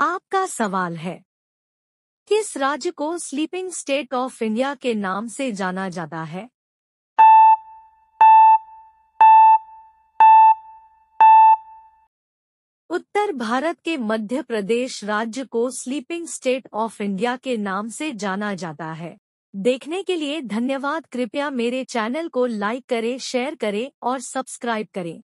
आपका सवाल है किस राज्य को स्लीपिंग स्टेट ऑफ इंडिया के नाम से जाना जाता है उत्तर भारत के मध्य प्रदेश राज्य को स्लीपिंग स्टेट ऑफ इंडिया के नाम से जाना जाता है देखने के लिए धन्यवाद कृपया मेरे चैनल को लाइक करें शेयर करें और सब्सक्राइब करें